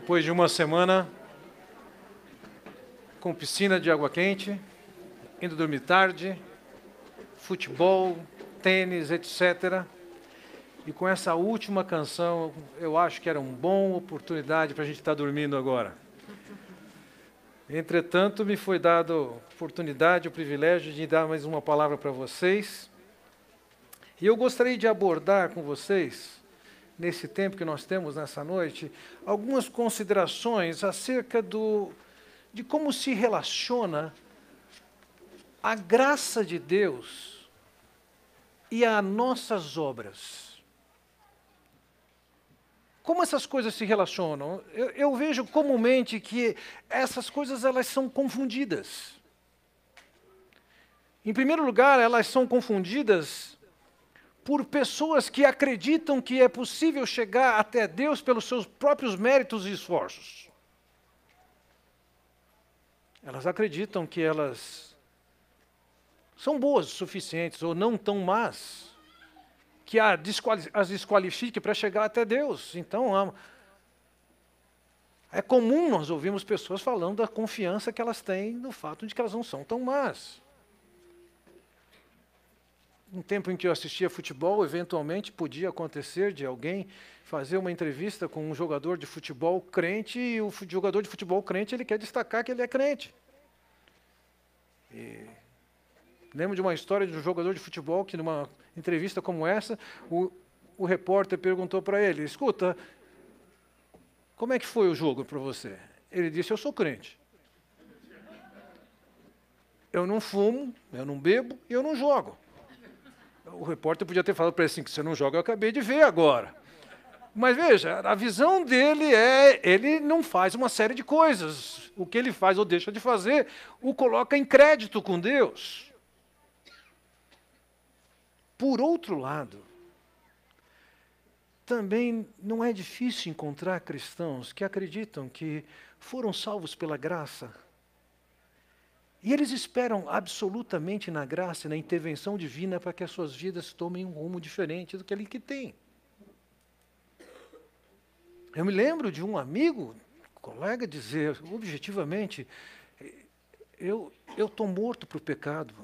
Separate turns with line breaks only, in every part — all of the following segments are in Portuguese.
Depois de uma semana com piscina de água quente, indo dormir tarde, futebol, tênis, etc. E com essa última canção, eu acho que era uma boa oportunidade para a gente estar tá dormindo agora. Entretanto, me foi dado a oportunidade, o privilégio de dar mais uma palavra para vocês. E eu gostaria de abordar com vocês nesse tempo que nós temos nessa noite, algumas considerações acerca do, de como se relaciona a graça de Deus e a nossas obras. Como essas coisas se relacionam? Eu, eu vejo comumente que essas coisas elas são confundidas. Em primeiro lugar, elas são confundidas por pessoas que acreditam que é possível chegar até Deus pelos seus próprios méritos e esforços. Elas acreditam que elas são boas o suficientes ou não tão más que as desqualifique para chegar até Deus. Então, é comum nós ouvirmos pessoas falando da confiança que elas têm no fato de que elas não são tão más um tempo em que eu assistia futebol, eventualmente podia acontecer de alguém fazer uma entrevista com um jogador de futebol crente e o jogador de futebol crente ele quer destacar que ele é crente. E lembro de uma história de um jogador de futebol que numa entrevista como essa, o, o repórter perguntou para ele: "Escuta, como é que foi o jogo para você?" Ele disse: "Eu sou crente. Eu não fumo, eu não bebo e eu não jogo." o repórter podia ter falado para ele assim, que você não joga, eu acabei de ver agora. Mas veja, a visão dele é, ele não faz uma série de coisas. O que ele faz ou deixa de fazer, o coloca em crédito com Deus. Por outro lado, também não é difícil encontrar cristãos que acreditam que foram salvos pela graça e eles esperam absolutamente na graça e na intervenção divina para que as suas vidas tomem um rumo diferente do que ele que tem. Eu me lembro de um amigo, colega, dizer objetivamente: eu estou morto para o pecado,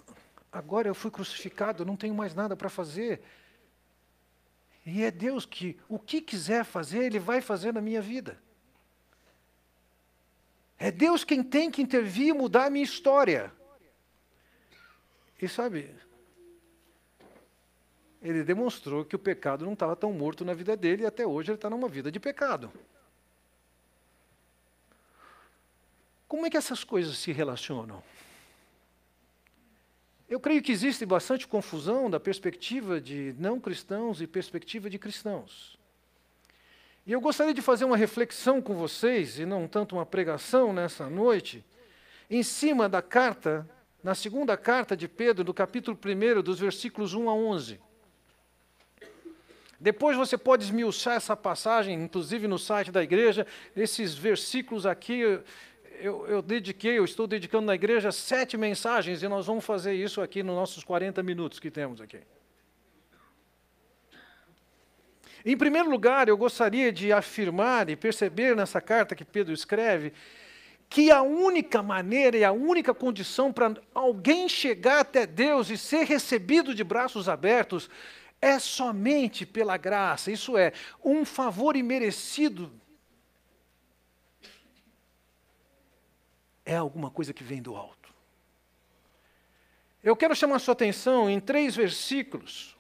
agora eu fui crucificado, não tenho mais nada para fazer. E é Deus que, o que quiser fazer, Ele vai fazer na minha vida. É Deus quem tem que intervir e mudar a minha história. E sabe, ele demonstrou que o pecado não estava tão morto na vida dele e até hoje ele está numa vida de pecado. Como é que essas coisas se relacionam? Eu creio que existe bastante confusão da perspectiva de não cristãos e perspectiva de cristãos. E eu gostaria de fazer uma reflexão com vocês, e não tanto uma pregação nessa noite, em cima da carta, na segunda carta de Pedro, do capítulo 1, dos versículos 1 a 11. Depois você pode esmiuçar essa passagem, inclusive no site da igreja. Esses versículos aqui eu, eu, dediquei, eu estou dedicando na igreja sete mensagens e nós vamos fazer isso aqui nos nossos 40 minutos que temos aqui. Em primeiro lugar, eu gostaria de afirmar e perceber nessa carta que Pedro escreve que a única maneira e a única condição para alguém chegar até Deus e ser recebido de braços abertos é somente pela graça, isso é, um favor imerecido. É alguma coisa que vem do alto. Eu quero chamar sua atenção em três versículos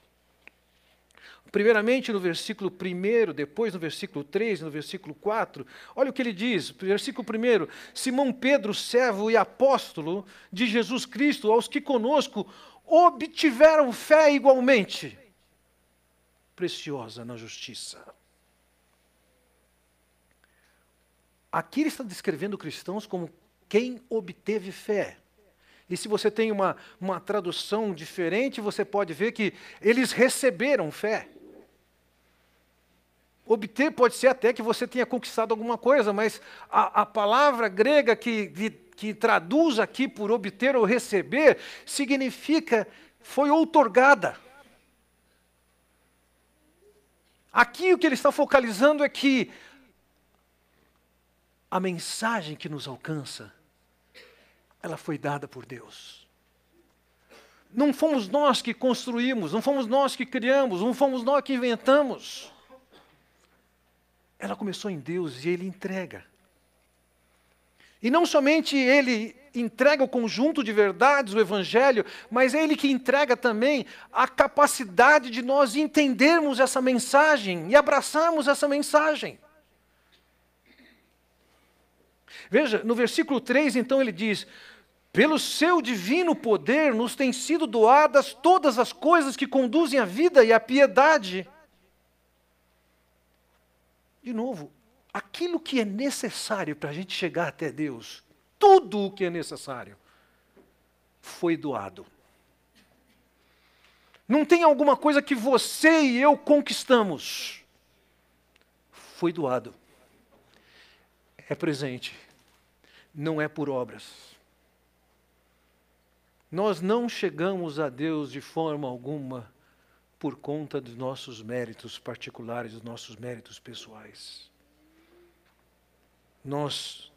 Primeiramente no versículo 1, depois no versículo 3, no versículo 4. Olha o que ele diz, versículo 1: Simão Pedro, servo e apóstolo de Jesus Cristo, aos que conosco obtiveram fé igualmente preciosa na justiça. Aqui ele está descrevendo cristãos como quem obteve fé. E se você tem uma, uma tradução diferente, você pode ver que eles receberam fé. Obter pode ser até que você tenha conquistado alguma coisa, mas a, a palavra grega que, que, que traduz aqui por obter ou receber significa foi outorgada. Aqui o que ele está focalizando é que a mensagem que nos alcança, ela foi dada por Deus. Não fomos nós que construímos, não fomos nós que criamos, não fomos nós que inventamos. Ela começou em Deus e ele entrega. E não somente ele entrega o conjunto de verdades, o Evangelho, mas é ele que entrega também a capacidade de nós entendermos essa mensagem e abraçarmos essa mensagem. Veja, no versículo 3, então ele diz: Pelo seu divino poder nos têm sido doadas todas as coisas que conduzem à vida e à piedade de novo, aquilo que é necessário para a gente chegar até Deus, tudo o que é necessário, foi doado. Não tem alguma coisa que você e eu conquistamos. Foi doado. É presente. Não é por obras. Nós não chegamos a Deus de forma alguma por conta dos nossos méritos particulares, dos nossos méritos pessoais. Nós,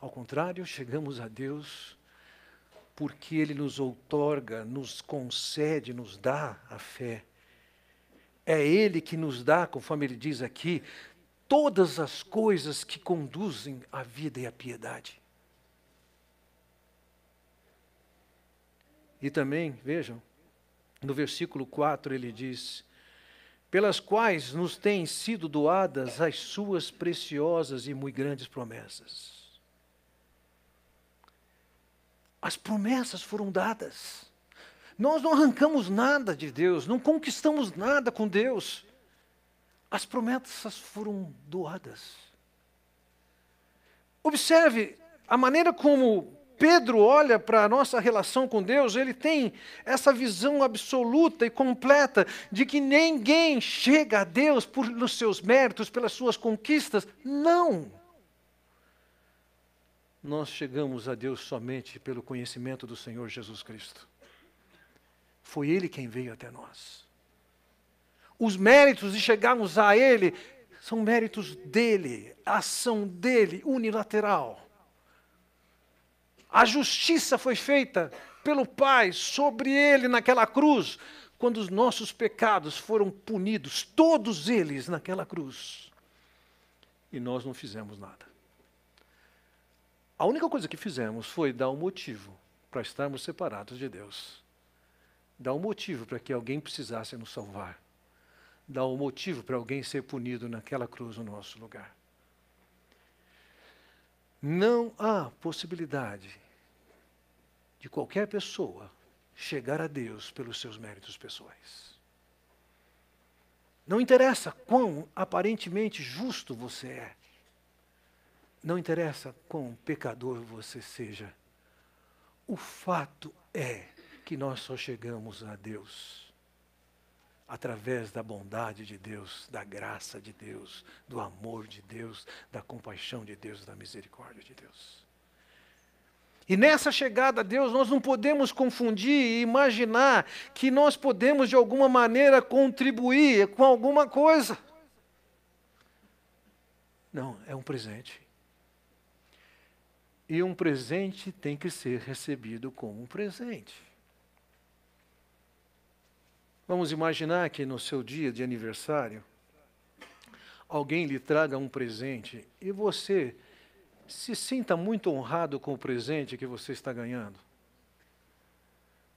ao contrário, chegamos a Deus porque Ele nos outorga, nos concede, nos dá a fé. É Ele que nos dá, conforme ele diz aqui, todas as coisas que conduzem à vida e à piedade. E também, vejam, no versículo 4 ele diz: Pelas quais nos têm sido doadas as suas preciosas e muito grandes promessas. As promessas foram dadas. Nós não arrancamos nada de Deus, não conquistamos nada com Deus. As promessas foram doadas. Observe a maneira como Pedro olha para a nossa relação com Deus, ele tem essa visão absoluta e completa de que ninguém chega a Deus pelos seus méritos, pelas suas conquistas. Não! Nós chegamos a Deus somente pelo conhecimento do Senhor Jesus Cristo. Foi Ele quem veio até nós. Os méritos de chegarmos a Ele são méritos dele, ação dele, unilateral. A justiça foi feita pelo Pai sobre ele naquela cruz, quando os nossos pecados foram punidos, todos eles naquela cruz. E nós não fizemos nada. A única coisa que fizemos foi dar um motivo para estarmos separados de Deus. Dar um motivo para que alguém precisasse nos salvar. Dar um motivo para alguém ser punido naquela cruz no nosso lugar. Não há possibilidade de qualquer pessoa chegar a Deus pelos seus méritos pessoais. Não interessa quão aparentemente justo você é. Não interessa quão pecador você seja. O fato é que nós só chegamos a Deus através da bondade de Deus, da graça de Deus, do amor de Deus, da compaixão de Deus, da misericórdia de Deus. E nessa chegada a Deus, nós não podemos confundir e imaginar que nós podemos de alguma maneira contribuir com alguma coisa. Não, é um presente. E um presente tem que ser recebido como um presente. Vamos imaginar que no seu dia de aniversário, alguém lhe traga um presente e você se sinta muito honrado com o presente que você está ganhando.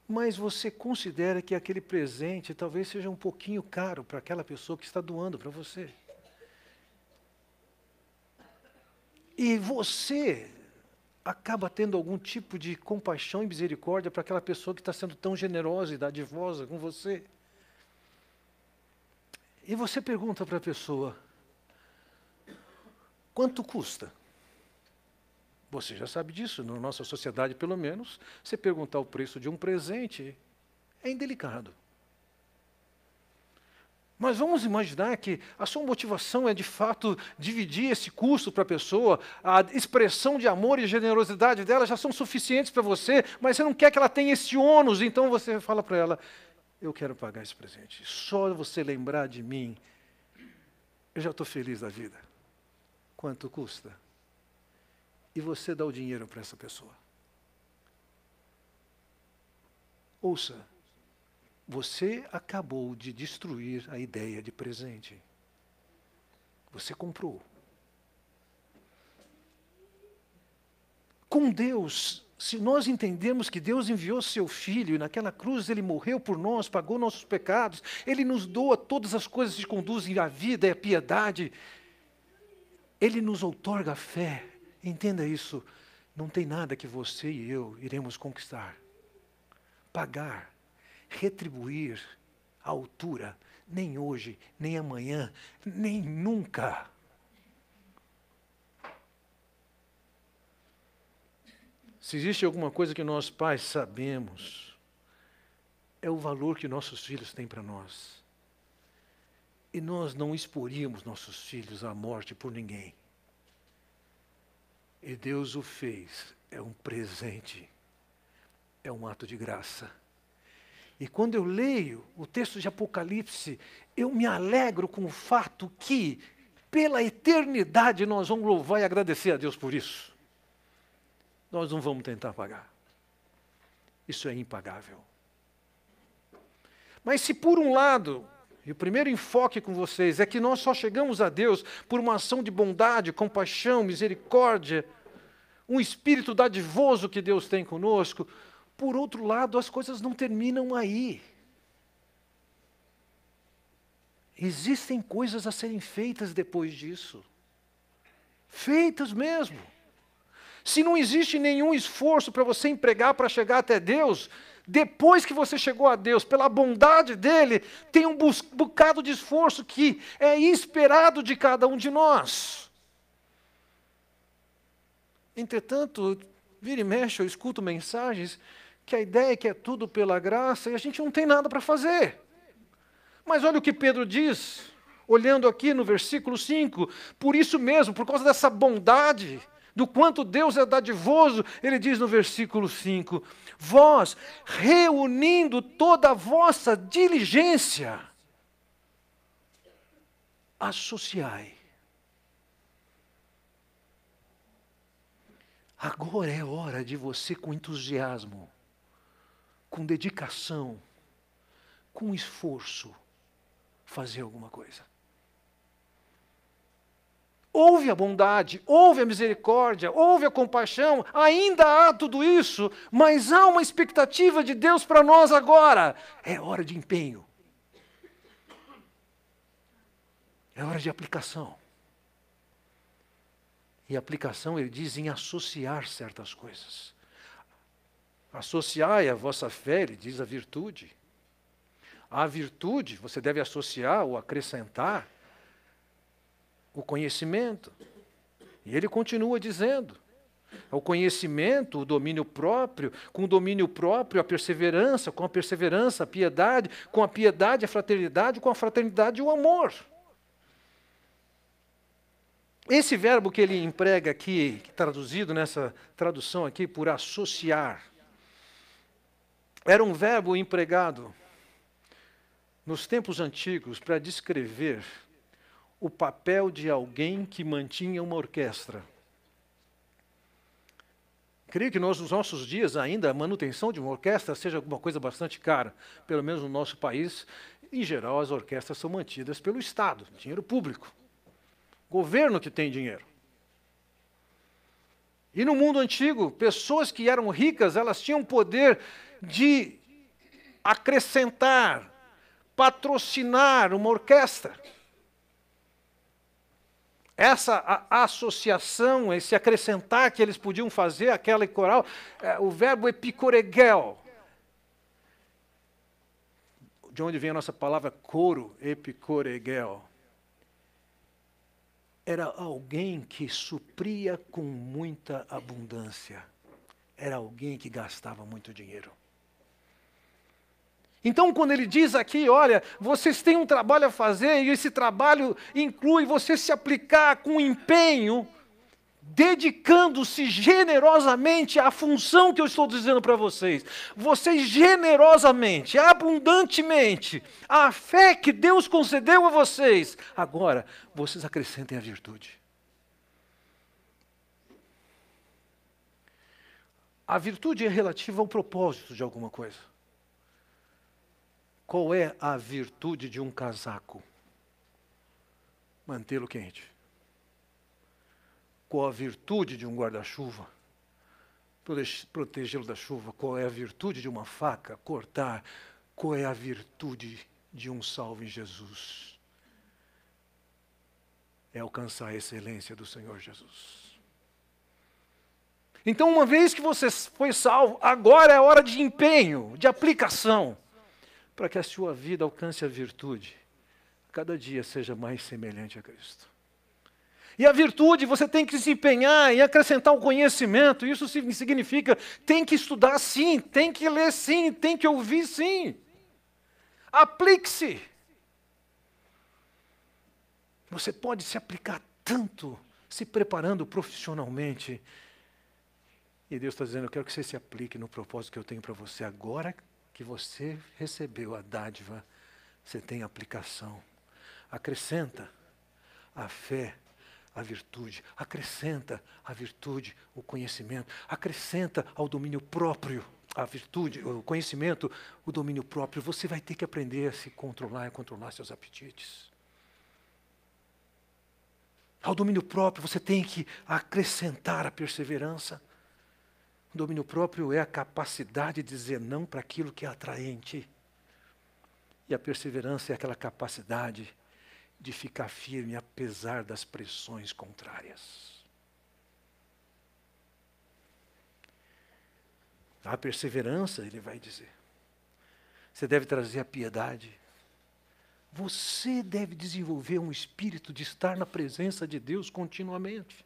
Mas você considera que aquele presente talvez seja um pouquinho caro para aquela pessoa que está doando para você. E você acaba tendo algum tipo de compaixão e misericórdia para aquela pessoa que está sendo tão generosa e dadivosa com você. E você pergunta para a pessoa: quanto custa? Você já sabe disso, na nossa sociedade, pelo menos, você perguntar o preço de um presente é indelicado. Mas vamos imaginar que a sua motivação é de fato dividir esse custo para a pessoa, a expressão de amor e generosidade dela já são suficientes para você, mas você não quer que ela tenha esse ônus, então você fala para ela: Eu quero pagar esse presente. Só você lembrar de mim, eu já estou feliz da vida. Quanto custa? e você dá o dinheiro para essa pessoa. Ouça, você acabou de destruir a ideia de presente. Você comprou. Com Deus, se nós entendemos que Deus enviou seu Filho e naquela cruz ele morreu por nós, pagou nossos pecados, ele nos doa todas as coisas que conduzem à vida e à piedade, ele nos outorga a fé, Entenda isso. Não tem nada que você e eu iremos conquistar, pagar, retribuir a altura, nem hoje, nem amanhã, nem nunca. Se existe alguma coisa que nós pais sabemos, é o valor que nossos filhos têm para nós. E nós não exporíamos nossos filhos à morte por ninguém. E Deus o fez, é um presente, é um ato de graça. E quando eu leio o texto de Apocalipse, eu me alegro com o fato que, pela eternidade, nós vamos louvar e agradecer a Deus por isso. Nós não vamos tentar pagar. Isso é impagável. Mas se por um lado, e o primeiro enfoque com vocês é que nós só chegamos a Deus por uma ação de bondade, compaixão, misericórdia, um espírito dadivoso que Deus tem conosco, por outro lado, as coisas não terminam aí. Existem coisas a serem feitas depois disso. Feitas mesmo. Se não existe nenhum esforço para você empregar para chegar até Deus, depois que você chegou a Deus, pela bondade dele, tem um bocado de esforço que é esperado de cada um de nós. Entretanto, vira e mexe, eu escuto mensagens que a ideia é que é tudo pela graça e a gente não tem nada para fazer. Mas olha o que Pedro diz, olhando aqui no versículo 5, por isso mesmo, por causa dessa bondade, do quanto Deus é dadivoso, ele diz no versículo 5: Vós, reunindo toda a vossa diligência, associai Agora é hora de você, com entusiasmo, com dedicação, com esforço, fazer alguma coisa. Houve a bondade, houve a misericórdia, houve a compaixão, ainda há tudo isso, mas há uma expectativa de Deus para nós agora. É hora de empenho. É hora de aplicação. E aplicação, ele diz, em associar certas coisas. Associai a vossa fé, ele diz, a virtude. A virtude, você deve associar ou acrescentar o conhecimento. E ele continua dizendo: o conhecimento, o domínio próprio, com o domínio próprio, a perseverança, com a perseverança, a piedade, com a piedade, a fraternidade, com a fraternidade, o amor. Esse verbo que ele emprega aqui, traduzido nessa tradução aqui por associar, era um verbo empregado nos tempos antigos para descrever o papel de alguém que mantinha uma orquestra. Creio que nós, nos nossos dias ainda, a manutenção de uma orquestra seja alguma coisa bastante cara. Pelo menos no nosso país, em geral, as orquestras são mantidas pelo Estado, dinheiro público. Governo que tem dinheiro. E no mundo antigo, pessoas que eram ricas, elas tinham poder de acrescentar, patrocinar uma orquestra. Essa associação, esse acrescentar que eles podiam fazer, aquela coral, é, o verbo epicoregel, de onde vem a nossa palavra coro, epicoregel era alguém que supria com muita abundância. Era alguém que gastava muito dinheiro. Então, quando ele diz aqui, olha, vocês têm um trabalho a fazer e esse trabalho inclui você se aplicar com empenho, dedicando-se generosamente à função que eu estou dizendo para vocês. Vocês generosamente, abundantemente, a fé que Deus concedeu a vocês, agora vocês acrescentem a virtude. A virtude é relativa ao propósito de alguma coisa. Qual é a virtude de um casaco? Mantê-lo quente qual a virtude de um guarda-chuva? Protegê-lo da chuva. Qual é a virtude de uma faca? Cortar. Qual é a virtude de um salvo em Jesus? É alcançar a excelência do Senhor Jesus. Então, uma vez que você foi salvo, agora é hora de empenho, de aplicação, para que a sua vida alcance a virtude. Cada dia seja mais semelhante a Cristo. E a virtude, você tem que se empenhar e acrescentar um conhecimento. Isso significa tem que estudar sim, tem que ler sim, tem que ouvir sim. Aplique-se. Você pode se aplicar tanto se preparando profissionalmente. E Deus está dizendo: Eu quero que você se aplique no propósito que eu tenho para você. Agora que você recebeu a dádiva, você tem aplicação. Acrescenta a fé a virtude, acrescenta à virtude o conhecimento, acrescenta ao domínio próprio a virtude, o conhecimento, o domínio próprio. Você vai ter que aprender a se controlar e controlar seus apetites. Ao domínio próprio, você tem que acrescentar a perseverança. O domínio próprio é a capacidade de dizer não para aquilo que é atraente. E a perseverança é aquela capacidade de ficar firme apesar das pressões contrárias. A perseverança, ele vai dizer. Você deve trazer a piedade. Você deve desenvolver um espírito de estar na presença de Deus continuamente.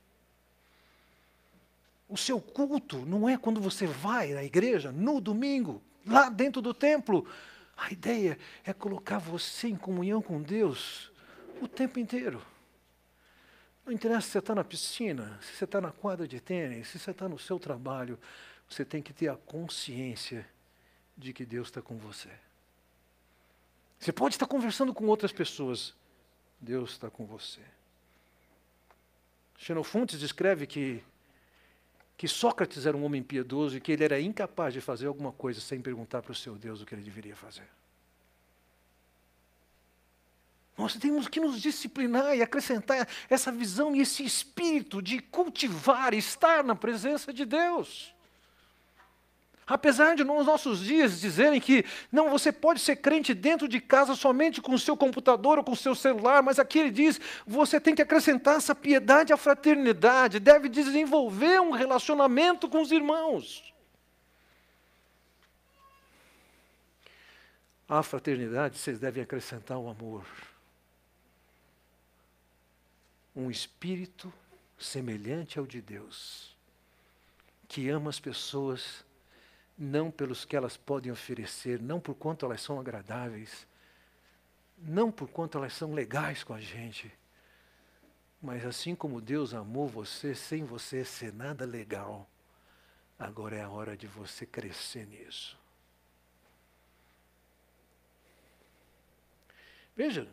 O seu culto não é quando você vai na igreja, no domingo, lá dentro do templo. A ideia é colocar você em comunhão com Deus o tempo inteiro. Não interessa se você está na piscina, se você está na quadra de tênis, se você está no seu trabalho, você tem que ter a consciência de que Deus está com você. Você pode estar conversando com outras pessoas, Deus está com você. Xenofontes descreve que, que Sócrates era um homem piedoso e que ele era incapaz de fazer alguma coisa sem perguntar para o seu Deus o que ele deveria fazer. Nós temos que nos disciplinar e acrescentar essa visão e esse espírito de cultivar, estar na presença de Deus. Apesar de nos nossos dias dizerem que não, você pode ser crente dentro de casa somente com o seu computador ou com o seu celular, mas aqui ele diz, você tem que acrescentar essa piedade à fraternidade, deve desenvolver um relacionamento com os irmãos. À fraternidade vocês devem acrescentar o amor um espírito semelhante ao de Deus, que ama as pessoas não pelos que elas podem oferecer, não por quanto elas são agradáveis, não por quanto elas são legais com a gente, mas assim como Deus amou você sem você ser nada legal, agora é a hora de você crescer nisso. Veja,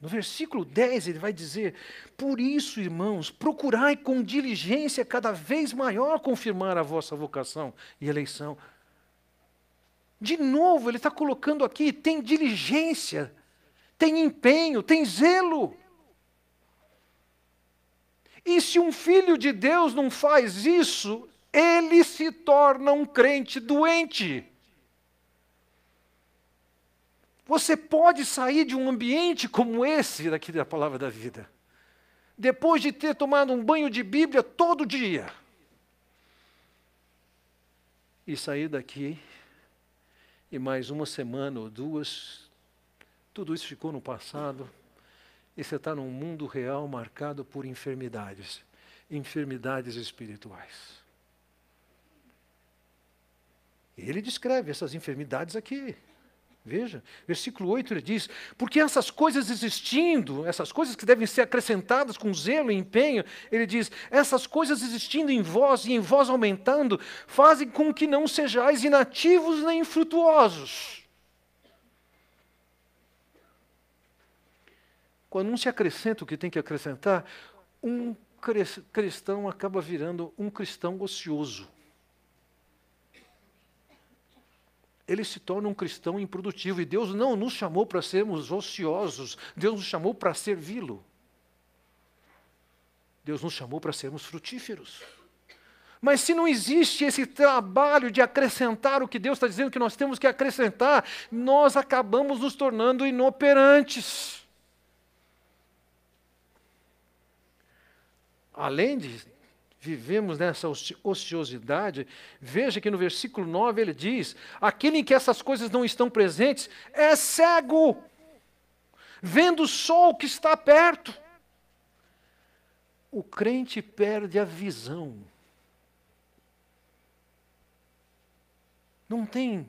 no versículo 10 ele vai dizer: Por isso, irmãos, procurai com diligência cada vez maior confirmar a vossa vocação e eleição. De novo, ele está colocando aqui: tem diligência, tem empenho, tem zelo. E se um filho de Deus não faz isso, ele se torna um crente doente. Você pode sair de um ambiente como esse daqui da palavra da vida, depois de ter tomado um banho de Bíblia todo dia, e sair daqui, e mais uma semana ou duas, tudo isso ficou no passado, e você está num mundo real marcado por enfermidades, enfermidades espirituais. Ele descreve essas enfermidades aqui. Veja, versículo 8 ele diz: Porque essas coisas existindo, essas coisas que devem ser acrescentadas com zelo e empenho, ele diz: Essas coisas existindo em vós e em vós aumentando, fazem com que não sejais inativos nem infrutuosos. Quando não se acrescenta o que tem que acrescentar, um cristão acaba virando um cristão ocioso. ele se torna um cristão improdutivo. E Deus não nos chamou para sermos ociosos, Deus nos chamou para servi-lo. Deus nos chamou para sermos frutíferos. Mas se não existe esse trabalho de acrescentar o que Deus está dizendo que nós temos que acrescentar, nós acabamos nos tornando inoperantes. Além de vivemos nessa ociosidade, veja que no versículo 9 ele diz: aquele em que essas coisas não estão presentes é cego, vendo só o que está perto. O crente perde a visão. Não tem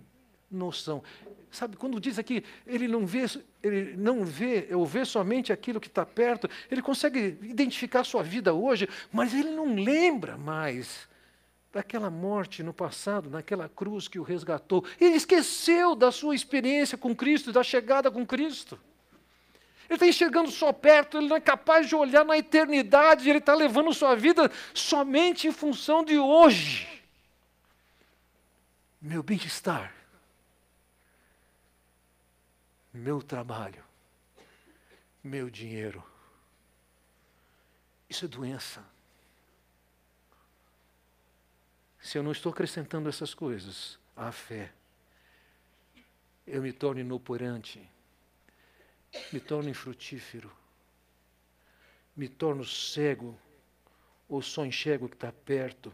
noção. Sabe, quando diz aqui, ele não vê, ele não vê, ou vê somente aquilo que está perto, ele consegue identificar a sua vida hoje, mas ele não lembra mais daquela morte no passado, naquela cruz que o resgatou. Ele esqueceu da sua experiência com Cristo, da chegada com Cristo. Ele está enxergando só perto, ele não é capaz de olhar na eternidade, ele está levando sua vida somente em função de hoje. Meu bem-estar meu trabalho, meu dinheiro. Isso é doença. Se eu não estou acrescentando essas coisas à fé, eu me torno inoperante, me torno infrutífero, me torno cego ou só enxergo o que está perto.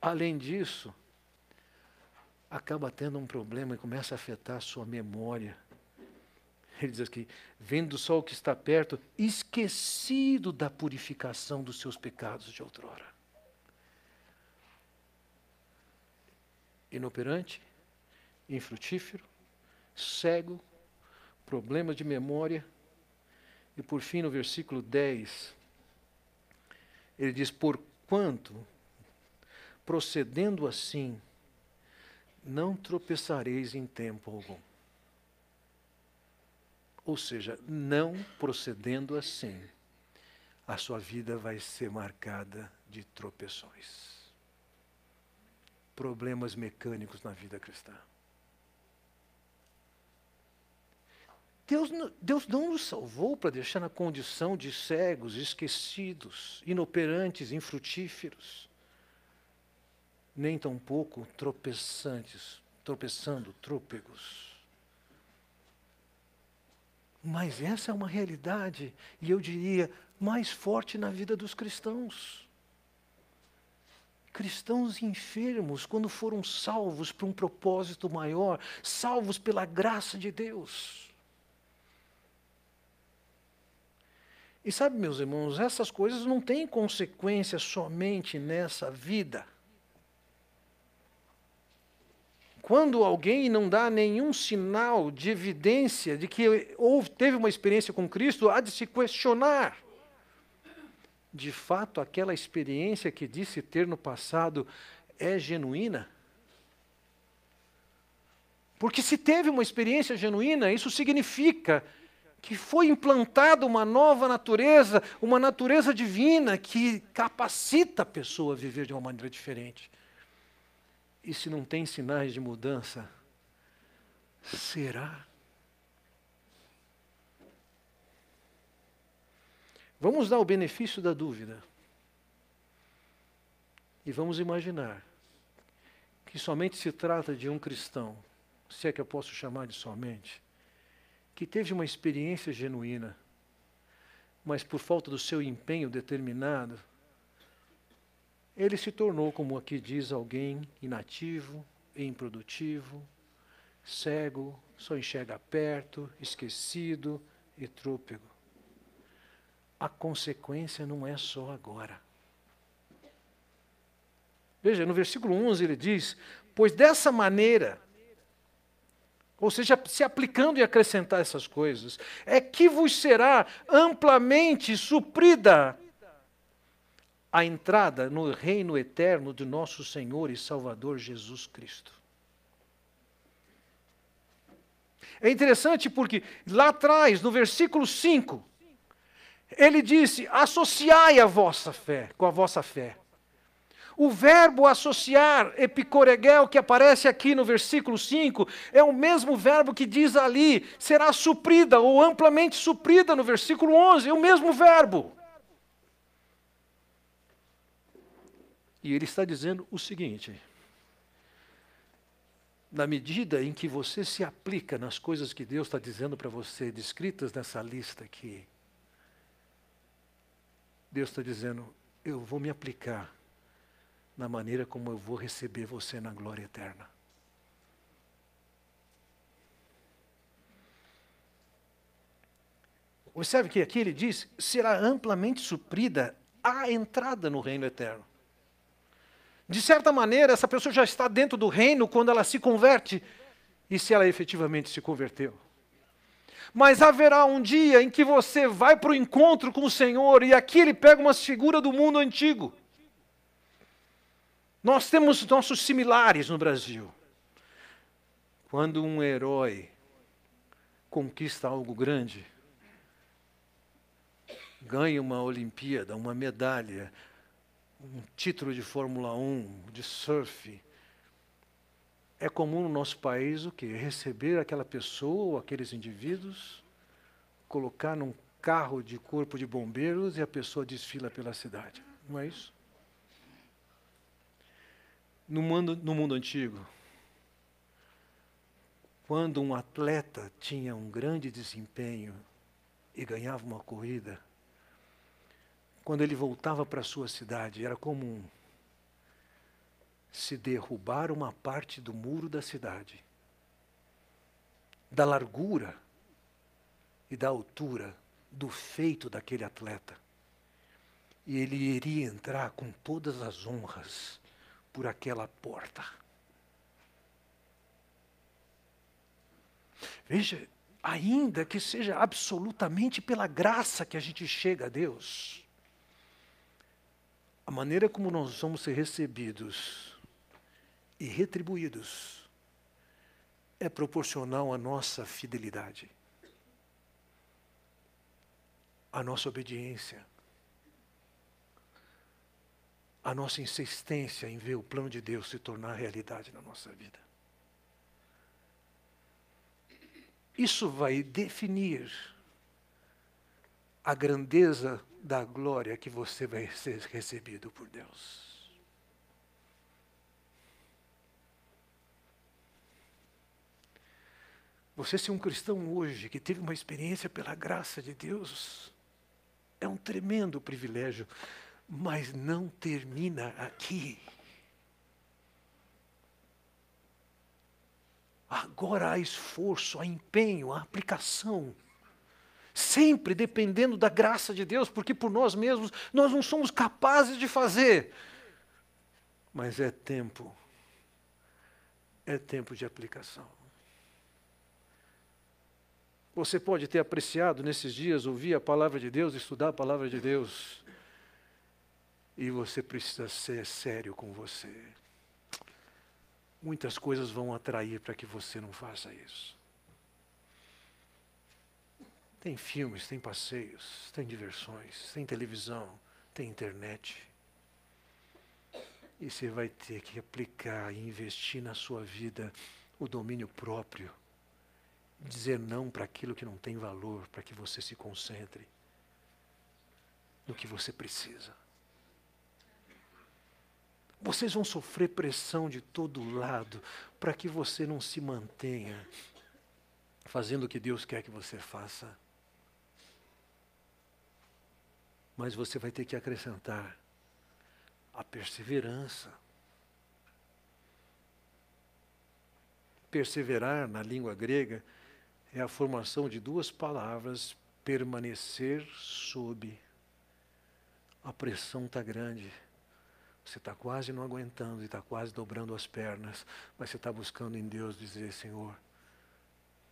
Além disso, acaba tendo um problema e começa a afetar a sua memória ele diz aqui: vendo só o que está perto, esquecido da purificação dos seus pecados de outrora. Inoperante, infrutífero, cego, problemas de memória. E por fim, no versículo 10, ele diz: Porquanto, procedendo assim, não tropeçareis em tempo algum. Ou seja, não procedendo assim, a sua vida vai ser marcada de tropeções. Problemas mecânicos na vida cristã. Deus, Deus não nos salvou para deixar na condição de cegos, esquecidos, inoperantes, infrutíferos, nem tampouco tropeçantes, tropeçando, trôpegos. Mas essa é uma realidade, e eu diria, mais forte na vida dos cristãos. Cristãos enfermos, quando foram salvos para um propósito maior, salvos pela graça de Deus. E sabe, meus irmãos, essas coisas não têm consequência somente nessa vida. Quando alguém não dá nenhum sinal de evidência de que houve, teve uma experiência com Cristo, há de se questionar. De fato, aquela experiência que disse ter no passado é genuína? Porque se teve uma experiência genuína, isso significa que foi implantada uma nova natureza, uma natureza divina que capacita a pessoa a viver de uma maneira diferente. E se não tem sinais de mudança, será? Vamos dar o benefício da dúvida. E vamos imaginar que somente se trata de um cristão, se é que eu posso chamar de somente, que teve uma experiência genuína, mas por falta do seu empenho determinado, ele se tornou, como aqui diz alguém, inativo, improdutivo, cego, só enxerga perto, esquecido e trôpego. A consequência não é só agora. Veja, no versículo 11 ele diz: Pois dessa maneira, ou seja, se aplicando e acrescentar essas coisas, é que vos será amplamente suprida a entrada no reino eterno de nosso Senhor e Salvador Jesus Cristo. É interessante porque lá atrás, no versículo 5, ele disse: Associai a vossa fé com a vossa fé. O verbo associar, epicoreguel, que aparece aqui no versículo 5, é o mesmo verbo que diz ali, será suprida ou amplamente suprida no versículo 11, é o mesmo verbo. E ele está dizendo o seguinte: na medida em que você se aplica nas coisas que Deus está dizendo para você, descritas nessa lista aqui, Deus está dizendo: eu vou me aplicar na maneira como eu vou receber você na glória eterna. Observe que aqui ele diz: será amplamente suprida a entrada no reino eterno. De certa maneira, essa pessoa já está dentro do reino quando ela se converte e se ela efetivamente se converteu. Mas haverá um dia em que você vai para o encontro com o Senhor e aqui ele pega uma figura do mundo antigo. Nós temos nossos similares no Brasil. Quando um herói conquista algo grande, ganha uma Olimpíada, uma medalha, um título de Fórmula 1, de surf. É comum no nosso país o quê? Receber aquela pessoa ou aqueles indivíduos, colocar num carro de corpo de bombeiros e a pessoa desfila pela cidade. Não é isso? No mundo, no mundo antigo, quando um atleta tinha um grande desempenho e ganhava uma corrida, quando ele voltava para sua cidade, era comum se derrubar uma parte do muro da cidade, da largura e da altura do feito daquele atleta. E ele iria entrar com todas as honras por aquela porta. Veja, ainda que seja absolutamente pela graça que a gente chega a Deus a maneira como nós vamos ser recebidos e retribuídos é proporcional à nossa fidelidade, à nossa obediência, à nossa insistência em ver o plano de Deus se tornar realidade na nossa vida. Isso vai definir a grandeza da glória que você vai ser recebido por Deus. Você ser um cristão hoje que teve uma experiência pela graça de Deus é um tremendo privilégio, mas não termina aqui. Agora há esforço, há empenho, há aplicação sempre dependendo da graça de Deus, porque por nós mesmos nós não somos capazes de fazer. Mas é tempo, é tempo de aplicação. Você pode ter apreciado nesses dias ouvir a palavra de Deus, estudar a palavra de Deus, e você precisa ser sério com você. Muitas coisas vão atrair para que você não faça isso. Tem filmes, tem passeios, tem diversões, tem televisão, tem internet. E você vai ter que aplicar e investir na sua vida o domínio próprio. Dizer não para aquilo que não tem valor, para que você se concentre no que você precisa. Vocês vão sofrer pressão de todo lado para que você não se mantenha fazendo o que Deus quer que você faça. mas você vai ter que acrescentar a perseverança. Perseverar na língua grega é a formação de duas palavras: permanecer sob. A pressão está grande. Você está quase não aguentando e está quase dobrando as pernas, mas você está buscando em Deus dizer: Senhor,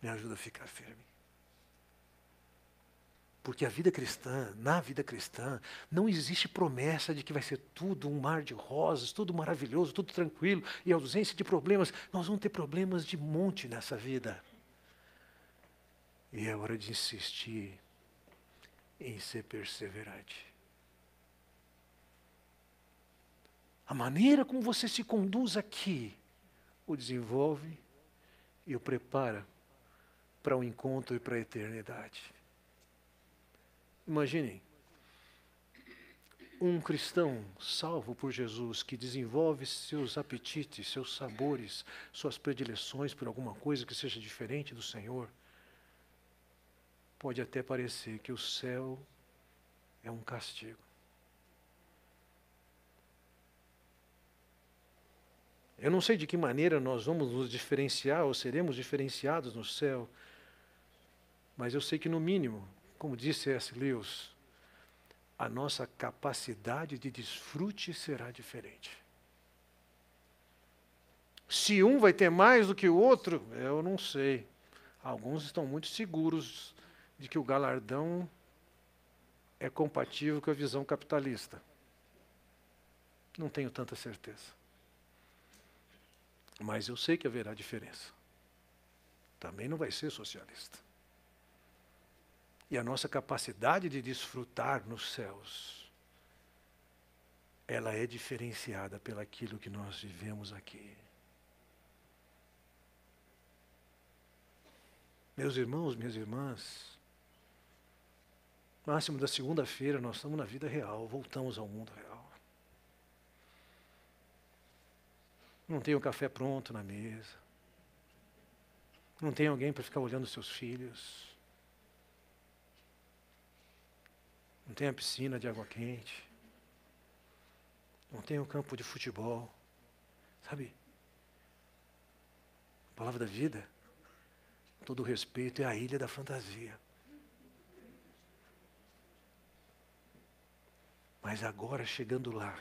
me ajuda a ficar firme. Porque a vida cristã, na vida cristã, não existe promessa de que vai ser tudo um mar de rosas, tudo maravilhoso, tudo tranquilo e ausência de problemas. Nós vamos ter problemas de monte nessa vida. E é hora de insistir em ser perseverante. A maneira como você se conduz aqui o desenvolve e o prepara para o um encontro e para a eternidade. Imaginem, um cristão salvo por Jesus que desenvolve seus apetites, seus sabores, suas predileções por alguma coisa que seja diferente do Senhor, pode até parecer que o céu é um castigo. Eu não sei de que maneira nós vamos nos diferenciar ou seremos diferenciados no céu, mas eu sei que, no mínimo, como disse S. Lewis, a nossa capacidade de desfrute será diferente. Se um vai ter mais do que o outro, eu não sei. Alguns estão muito seguros de que o galardão é compatível com a visão capitalista. Não tenho tanta certeza. Mas eu sei que haverá diferença. Também não vai ser socialista e a nossa capacidade de desfrutar nos céus, ela é diferenciada pelaquilo que nós vivemos aqui. Meus irmãos, minhas irmãs, máximo da segunda-feira nós estamos na vida real, voltamos ao mundo real. Não tem o café pronto na mesa. Não tem alguém para ficar olhando seus filhos. não tem a piscina de água quente, não tem o campo de futebol. Sabe? A palavra da vida, todo respeito, é a ilha da fantasia. Mas agora, chegando lá,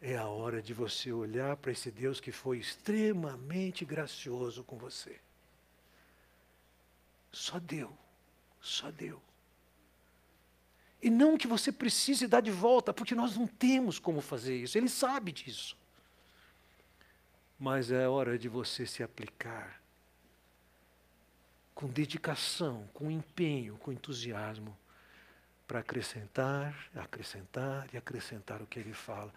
é a hora de você olhar para esse Deus que foi extremamente gracioso com você. Só deu, só deu. E não que você precise dar de volta, porque nós não temos como fazer isso. Ele sabe disso. Mas é hora de você se aplicar com dedicação, com empenho, com entusiasmo, para acrescentar, acrescentar e acrescentar o que ele fala.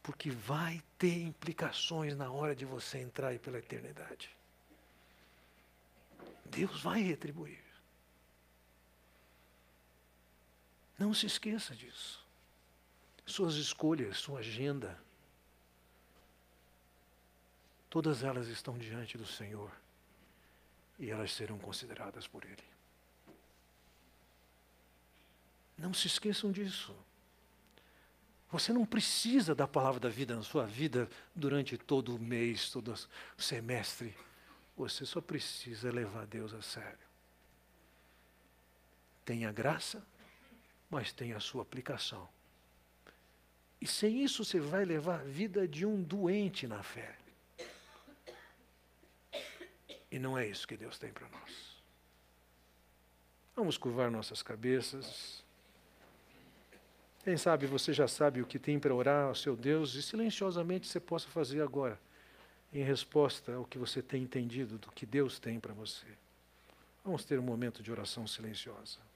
Porque vai ter implicações na hora de você entrar aí pela eternidade. Deus vai retribuir. Não se esqueça disso. Suas escolhas, sua agenda, todas elas estão diante do Senhor e elas serão consideradas por Ele. Não se esqueçam disso. Você não precisa da palavra da vida na sua vida durante todo o mês, todo o semestre. Você só precisa levar Deus a sério. Tenha graça mas tem a sua aplicação. E sem isso você vai levar a vida de um doente na fé. E não é isso que Deus tem para nós. Vamos curvar nossas cabeças. Quem sabe você já sabe o que tem para orar ao seu Deus e silenciosamente você possa fazer agora, em resposta ao que você tem entendido do que Deus tem para você. Vamos ter um momento de oração silenciosa.